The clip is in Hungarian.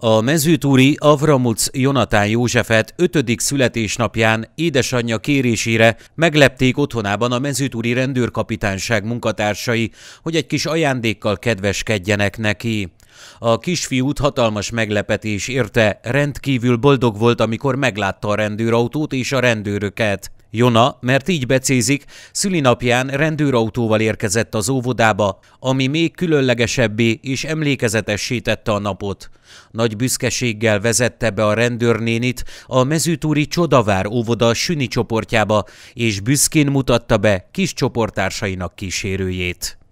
A mezőtúri Avramuc Jonatán Józsefet 5. születésnapján édesanyja kérésére meglepték otthonában a mezőtúri rendőrkapitányság munkatársai, hogy egy kis ajándékkal kedveskedjenek neki. A kisfiút hatalmas meglepetés érte, rendkívül boldog volt, amikor meglátta a rendőrautót és a rendőröket. Jona, mert így becézik, szülinapján rendőrautóval érkezett az óvodába, ami még különlegesebbé és emlékezetessé tette a napot. Nagy büszkeséggel vezette be a rendőrnénit a mezőtúri Csodavár óvoda süni csoportjába, és büszkén mutatta be kis csoportársainak kísérőjét.